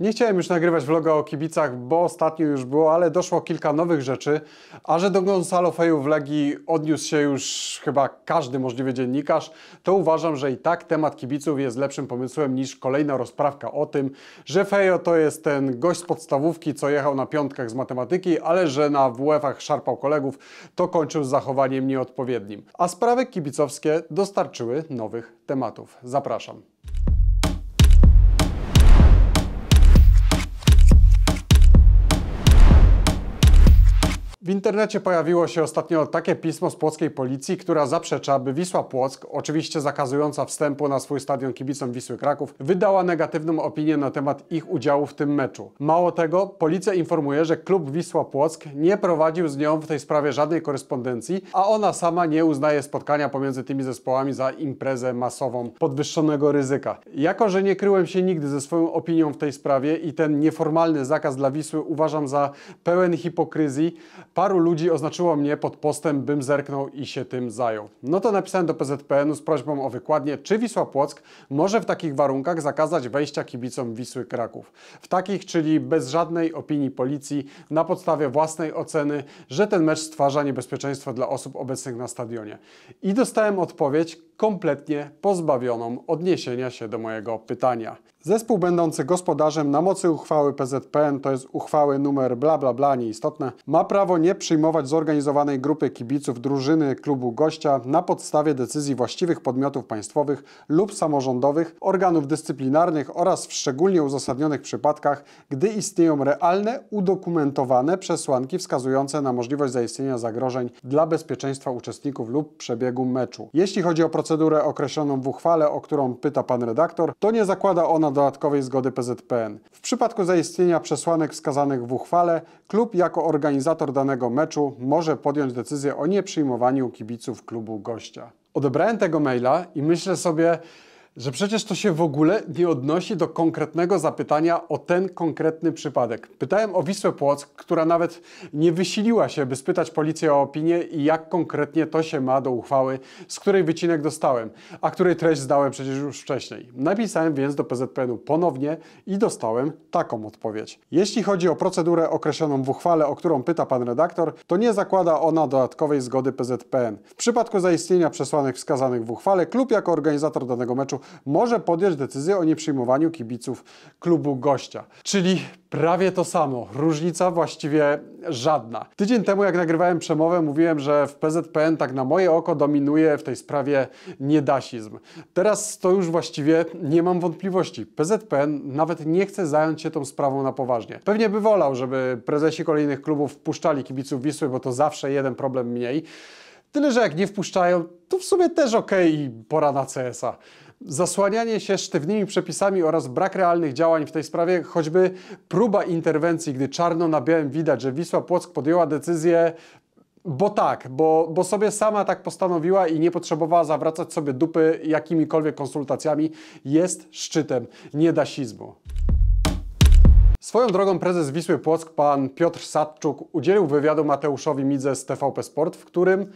Nie chciałem już nagrywać vloga o kibicach, bo ostatnio już było, ale doszło kilka nowych rzeczy. A że do Gonzalo Feju w Legii odniósł się już chyba każdy możliwy dziennikarz, to uważam, że i tak temat kibiców jest lepszym pomysłem niż kolejna rozprawka o tym, że Fejo to jest ten gość z podstawówki, co jechał na piątkach z matematyki, ale że na WF-ach szarpał kolegów, to kończył z zachowaniem nieodpowiednim. A sprawy kibicowskie dostarczyły nowych tematów. Zapraszam. W internecie pojawiło się ostatnio takie pismo z płockiej policji, która zaprzecza, by Wisła Płock, oczywiście zakazująca wstępu na swój stadion kibicom Wisły Kraków, wydała negatywną opinię na temat ich udziału w tym meczu. Mało tego, policja informuje, że klub Wisła Płock nie prowadził z nią w tej sprawie żadnej korespondencji, a ona sama nie uznaje spotkania pomiędzy tymi zespołami za imprezę masową podwyższonego ryzyka. Jako, że nie kryłem się nigdy ze swoją opinią w tej sprawie i ten nieformalny zakaz dla Wisły uważam za pełen hipokryzji, Paru ludzi oznaczyło mnie pod postem, bym zerknął i się tym zajął. No to napisałem do PZPN-u z prośbą o wykładnię, czy Wisła Płock może w takich warunkach zakazać wejścia kibicom Wisły Kraków. W takich, czyli bez żadnej opinii policji, na podstawie własnej oceny, że ten mecz stwarza niebezpieczeństwo dla osób obecnych na stadionie. I dostałem odpowiedź kompletnie pozbawioną odniesienia się do mojego pytania. Zespół będący gospodarzem na mocy uchwały PZPN, to jest uchwały numer bla bla bla nieistotne, ma prawo nie przyjmować zorganizowanej grupy kibiców drużyny klubu gościa na podstawie decyzji właściwych podmiotów państwowych lub samorządowych, organów dyscyplinarnych oraz w szczególnie uzasadnionych przypadkach, gdy istnieją realne, udokumentowane przesłanki wskazujące na możliwość zaistnienia zagrożeń dla bezpieczeństwa uczestników lub przebiegu meczu. Jeśli chodzi o procedurę określoną w uchwale, o którą pyta pan redaktor, to nie zakłada ona dodatkowej zgody PZPN. W przypadku zaistnienia przesłanek wskazanych w uchwale, klub jako organizator danego meczu może podjąć decyzję o nieprzyjmowaniu kibiców klubu gościa. Odebrałem tego maila i myślę sobie, że przecież to się w ogóle nie odnosi do konkretnego zapytania o ten konkretny przypadek. Pytałem o Wisłę Płock, która nawet nie wysiliła się, by spytać policję o opinię i jak konkretnie to się ma do uchwały, z której wycinek dostałem, a której treść zdałem przecież już wcześniej. Napisałem więc do PZPN-u ponownie i dostałem taką odpowiedź. Jeśli chodzi o procedurę określoną w uchwale, o którą pyta pan redaktor, to nie zakłada ona dodatkowej zgody PZPN. W przypadku zaistnienia przesłanek wskazanych w uchwale, klub jako organizator danego meczu może podjąć decyzję o nieprzyjmowaniu kibiców klubu gościa. Czyli prawie to samo, różnica właściwie żadna. Tydzień temu, jak nagrywałem przemowę, mówiłem, że w PZPN tak na moje oko dominuje w tej sprawie niedasizm. Teraz to już właściwie nie mam wątpliwości. PZPN nawet nie chce zająć się tą sprawą na poważnie. Pewnie by wolał, żeby prezesi kolejnych klubów wpuszczali kibiców Wisły, bo to zawsze jeden problem mniej. Tyle, że jak nie wpuszczają, to w sumie też okej okay, pora na CS-a. Zasłanianie się sztywnymi przepisami oraz brak realnych działań w tej sprawie, choćby próba interwencji, gdy czarno na białym widać, że Wisła Płock podjęła decyzję bo tak, bo, bo sobie sama tak postanowiła i nie potrzebowała zawracać sobie dupy jakimikolwiek konsultacjami, jest szczytem niedasizmu. Swoją drogą prezes Wisły Płock, pan Piotr Sadczuk, udzielił wywiadu Mateuszowi Midze z TVP Sport, w którym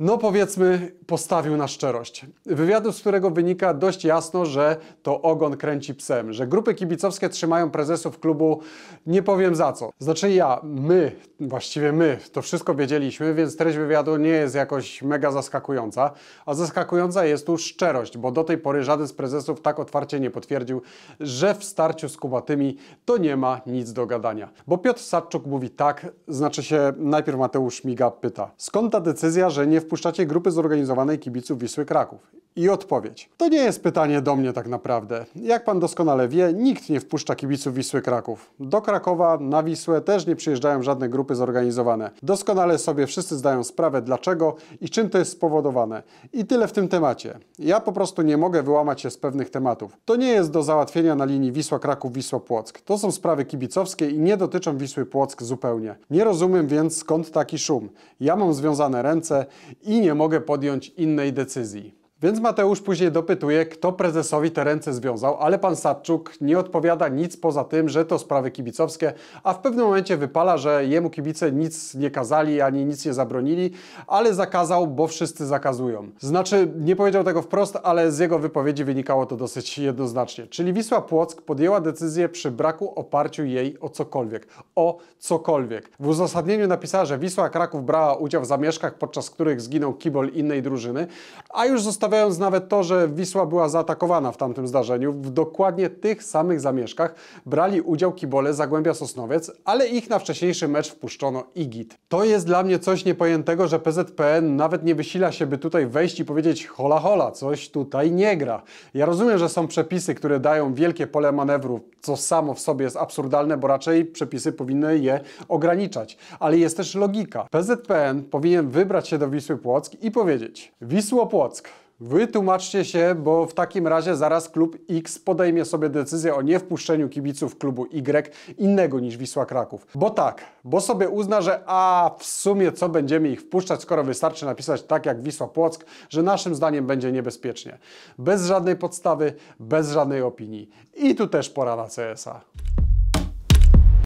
no powiedzmy, postawił na szczerość. Wywiadu, z którego wynika dość jasno, że to ogon kręci psem, że grupy kibicowskie trzymają prezesów klubu nie powiem za co. Znaczy ja, my, właściwie my, to wszystko wiedzieliśmy, więc treść wywiadu nie jest jakoś mega zaskakująca, a zaskakująca jest tu szczerość, bo do tej pory żaden z prezesów tak otwarcie nie potwierdził, że w starciu z Kubatymi to nie ma nic do gadania. Bo Piotr Sadczuk mówi tak, znaczy się najpierw Mateusz Miga pyta, skąd ta decyzja, że nie w wpuszczacie grupy zorganizowanej kibiców Wisły Kraków i odpowiedź. To nie jest pytanie do mnie tak naprawdę. Jak pan doskonale wie, nikt nie wpuszcza kibiców Wisły Kraków. Do Krakowa, na Wisłę też nie przyjeżdżają żadne grupy zorganizowane. Doskonale sobie wszyscy zdają sprawę dlaczego i czym to jest spowodowane. I tyle w tym temacie. Ja po prostu nie mogę wyłamać się z pewnych tematów. To nie jest do załatwienia na linii Wisła Kraków-Wisła Płock. To są sprawy kibicowskie i nie dotyczą Wisły Płock zupełnie. Nie rozumiem więc skąd taki szum. Ja mam związane ręce i nie mogę podjąć innej decyzji. Więc Mateusz później dopytuje, kto prezesowi te ręce związał, ale pan Sadczuk nie odpowiada nic poza tym, że to sprawy kibicowskie, a w pewnym momencie wypala, że jemu kibice nic nie kazali ani nic nie zabronili, ale zakazał, bo wszyscy zakazują. Znaczy, nie powiedział tego wprost, ale z jego wypowiedzi wynikało to dosyć jednoznacznie. Czyli Wisła Płock podjęła decyzję przy braku oparciu jej o cokolwiek. O cokolwiek. W uzasadnieniu napisała, że Wisła Kraków brała udział w zamieszkach, podczas których zginął kibol innej drużyny, a już została Zostawiając nawet to, że Wisła była zaatakowana w tamtym zdarzeniu, w dokładnie tych samych zamieszkach brali udział kibole Zagłębia Sosnowiec, ale ich na wcześniejszy mecz wpuszczono i git. To jest dla mnie coś niepojętego, że PZPN nawet nie wysila się, by tutaj wejść i powiedzieć hola hola, coś tutaj nie gra. Ja rozumiem, że są przepisy, które dają wielkie pole manewru, co samo w sobie jest absurdalne, bo raczej przepisy powinny je ograniczać. Ale jest też logika. PZPN powinien wybrać się do Wisły Płock i powiedzieć Wisło Płock, Wytłumaczcie się, bo w takim razie zaraz klub X podejmie sobie decyzję o niewpuszczeniu kibiców klubu Y innego niż Wisła Kraków. Bo tak, bo sobie uzna, że a w sumie co będziemy ich wpuszczać, skoro wystarczy napisać tak jak Wisła Płock, że naszym zdaniem będzie niebezpiecznie. Bez żadnej podstawy, bez żadnej opinii. I tu też pora na CSA.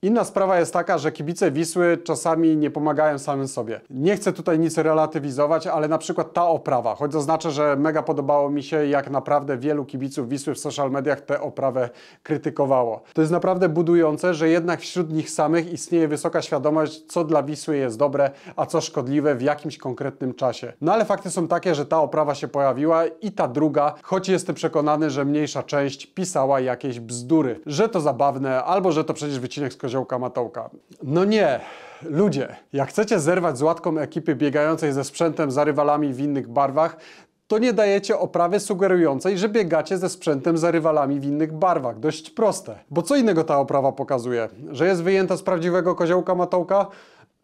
Inna sprawa jest taka, że kibice Wisły czasami nie pomagają samym sobie. Nie chcę tutaj nic relatywizować, ale na przykład ta oprawa, choć zaznaczę, że mega podobało mi się, jak naprawdę wielu kibiców Wisły w social mediach tę oprawę krytykowało. To jest naprawdę budujące, że jednak wśród nich samych istnieje wysoka świadomość, co dla Wisły jest dobre, a co szkodliwe w jakimś konkretnym czasie. No ale fakty są takie, że ta oprawa się pojawiła i ta druga, choć jestem przekonany, że mniejsza część pisała jakieś bzdury, że to zabawne, albo że to przecież wycinek z koziołka matołka. No nie, ludzie, jak chcecie zerwać z łatką ekipy biegającej ze sprzętem za rywalami w innych barwach, to nie dajecie oprawy sugerującej, że biegacie ze sprzętem za rywalami w innych barwach. Dość proste. Bo co innego ta oprawa pokazuje? Że jest wyjęta z prawdziwego koziołka matołka?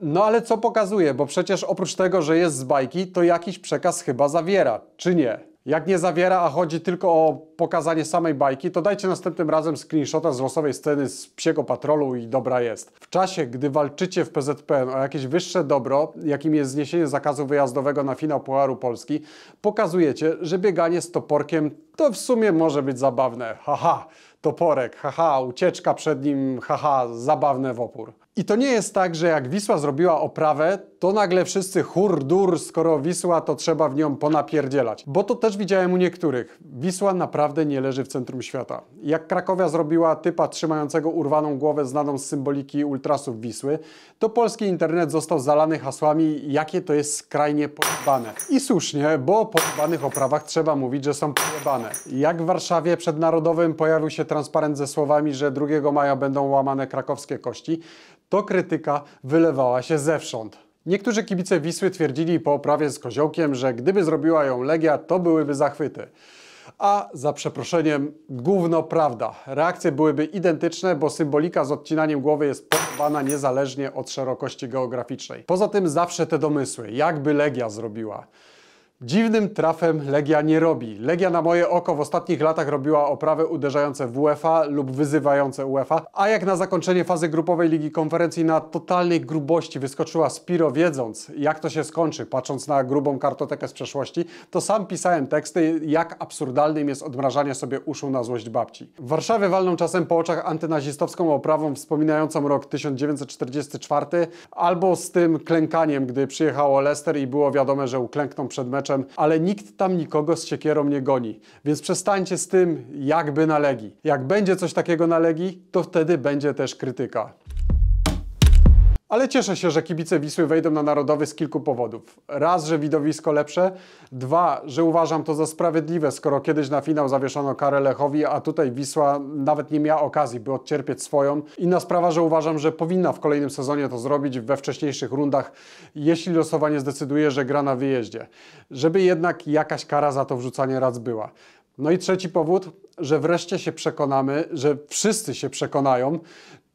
No ale co pokazuje? Bo przecież oprócz tego, że jest z bajki, to jakiś przekaz chyba zawiera, czy nie? Jak nie zawiera, a chodzi tylko o pokazanie samej bajki, to dajcie następnym razem screenshota z losowej sceny z psiego patrolu i dobra jest. W czasie, gdy walczycie w PZPN o jakieś wyższe dobro, jakim jest zniesienie zakazu wyjazdowego na finał Pucharu Polski, pokazujecie, że bieganie z toporkiem to w sumie może być zabawne. Haha, toporek, haha, ucieczka przed nim, haha, zabawne w opór. I to nie jest tak, że jak Wisła zrobiła oprawę, to nagle wszyscy chur-dur, skoro Wisła, to trzeba w nią ponapierdzielać. Bo to też widziałem u niektórych. Wisła naprawdę nie leży w centrum świata. Jak Krakowia zrobiła typa trzymającego urwaną głowę znaną z symboliki ultrasów Wisły, to polski internet został zalany hasłami, jakie to jest skrajnie pojebane. I słusznie, bo o pojebanych oprawach trzeba mówić, że są pojebane. Jak w Warszawie przed Narodowym pojawił się transparent ze słowami, że 2 maja będą łamane krakowskie kości, to krytyka wylewała się zewsząd. Niektórzy kibice Wisły twierdzili po oprawie z Koziołkiem, że gdyby zrobiła ją Legia, to byłyby zachwyty. A za przeproszeniem, gówno prawda. Reakcje byłyby identyczne, bo symbolika z odcinaniem głowy jest podobana niezależnie od szerokości geograficznej. Poza tym zawsze te domysły, jakby Legia zrobiła. Dziwnym trafem Legia nie robi. Legia na moje oko w ostatnich latach robiła oprawy uderzające w UEFA lub wyzywające UEFA, a jak na zakończenie fazy grupowej Ligi Konferencji na totalnej grubości wyskoczyła Spiro wiedząc jak to się skończy, patrząc na grubą kartotekę z przeszłości, to sam pisałem teksty jak absurdalnym jest odmrażanie sobie uszu na złość babci. W Warszawie walną czasem po oczach antynazistowską oprawą wspominającą rok 1944 albo z tym klękaniem, gdy przyjechało Leicester i było wiadome, że uklękną przed meczem mieczem, ale nikt tam nikogo z siekierą nie goni. Więc przestańcie z tym, jakby na Legii. Jak będzie coś takiego na Legii, to wtedy będzie też krytyka. Ale cieszę się, że kibice Wisły wejdą na Narodowy z kilku powodów. Raz, że widowisko lepsze. Dwa, że uważam to za sprawiedliwe, skoro kiedyś na finał zawieszono karę Lechowi, a tutaj Wisła nawet nie miała okazji, by odcierpieć swoją. Inna sprawa, że uważam, że powinna w kolejnym sezonie to zrobić we wcześniejszych rundach, jeśli losowanie zdecyduje, że gra na wyjeździe. Żeby jednak jakaś kara za to wrzucanie raz była. No i trzeci powód, że wreszcie się przekonamy, że wszyscy się przekonają,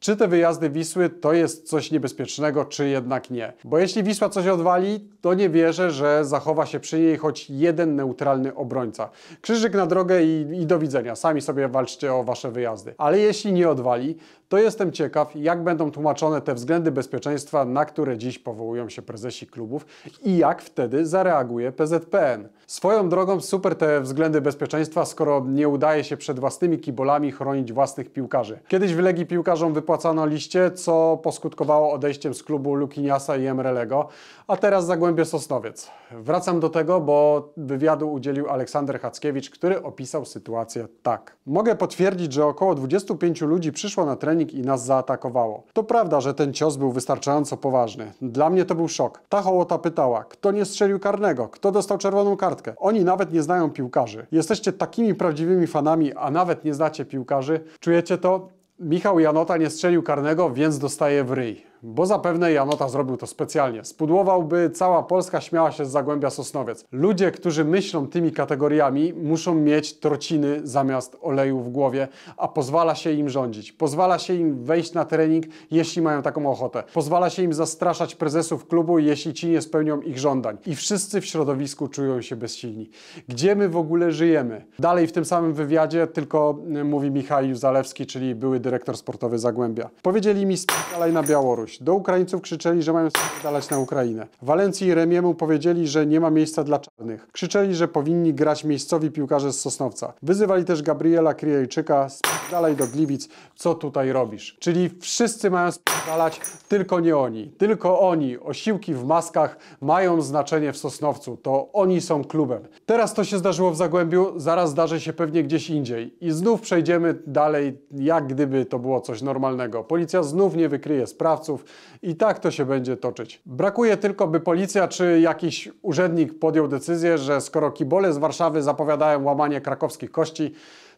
czy te wyjazdy Wisły to jest coś niebezpiecznego, czy jednak nie. Bo jeśli Wisła coś odwali, to nie wierzę, że zachowa się przy niej choć jeden neutralny obrońca. Krzyżyk na drogę i, i do widzenia. Sami sobie walczcie o wasze wyjazdy. Ale jeśli nie odwali, to jestem ciekaw, jak będą tłumaczone te względy bezpieczeństwa, na które dziś powołują się prezesi klubów i jak wtedy zareaguje PZPN. Swoją drogą super te względy bezpieczeństwa, skoro nie udaje się przed własnymi kibolami chronić własnych piłkarzy. Kiedyś w Legii piłkarzom wypowiedziano wypłacano liście, co poskutkowało odejściem z klubu Lukiniasa i Emrelego, a teraz Zagłębie Sosnowiec. Wracam do tego, bo wywiadu udzielił Aleksander Hackiewicz, który opisał sytuację tak. Mogę potwierdzić, że około 25 ludzi przyszło na trening i nas zaatakowało. To prawda, że ten cios był wystarczająco poważny. Dla mnie to był szok. Ta hołota pytała, kto nie strzelił karnego, kto dostał czerwoną kartkę. Oni nawet nie znają piłkarzy. Jesteście takimi prawdziwymi fanami, a nawet nie znacie piłkarzy. Czujecie to? Michał Janota nie strzelił karnego, więc dostaje w ryj. Bo zapewne Janota zrobił to specjalnie. Spudłowałby, cała Polska śmiała się z Zagłębia Sosnowiec. Ludzie, którzy myślą tymi kategoriami, muszą mieć trociny zamiast oleju w głowie, a pozwala się im rządzić. Pozwala się im wejść na trening, jeśli mają taką ochotę. Pozwala się im zastraszać prezesów klubu, jeśli ci nie spełnią ich żądań. I wszyscy w środowisku czują się bezsilni. Gdzie my w ogóle żyjemy? Dalej w tym samym wywiadzie, tylko mm, mówi Michał Zalewski, czyli były dyrektor sportowy Zagłębia. Powiedzieli mi, spikalaj na Białoruś. Do Ukraińców krzyczeli, że mają dalać na Ukrainę. Walencji i Remiemu powiedzieli, że nie ma miejsca dla czarnych. Krzyczeli, że powinni grać miejscowi piłkarze z Sosnowca. Wyzywali też Gabriela Krijejczyka. dalej do Gliwic, co tutaj robisz? Czyli wszyscy mają spierdalać, tylko nie oni. Tylko oni, osiłki w maskach, mają znaczenie w Sosnowcu. To oni są klubem. Teraz to się zdarzyło w Zagłębiu, zaraz zdarzy się pewnie gdzieś indziej. I znów przejdziemy dalej, jak gdyby to było coś normalnego. Policja znów nie wykryje sprawców, i tak to się będzie toczyć. Brakuje tylko, by policja czy jakiś urzędnik podjął decyzję, że skoro kibole z Warszawy zapowiadają łamanie krakowskich kości,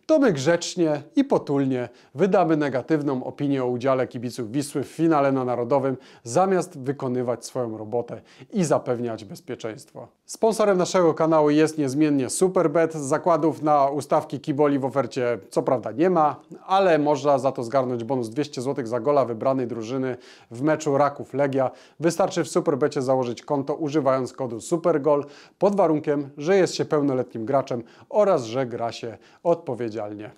to my grzecznie i potulnie wydamy negatywną opinię o udziale kibiców Wisły w finale na Narodowym, zamiast wykonywać swoją robotę i zapewniać bezpieczeństwo. Sponsorem naszego kanału jest niezmiennie Superbet. Zakładów na ustawki kiboli w ofercie co prawda nie ma, ale można za to zgarnąć bonus 200 zł za gola wybranej drużyny w meczu Raków Legia. Wystarczy w Superbecie założyć konto używając kodu SUPERGOL pod warunkiem, że jest się pełnoletnim graczem oraz że gra się odpowiednio odpowiedzialnie.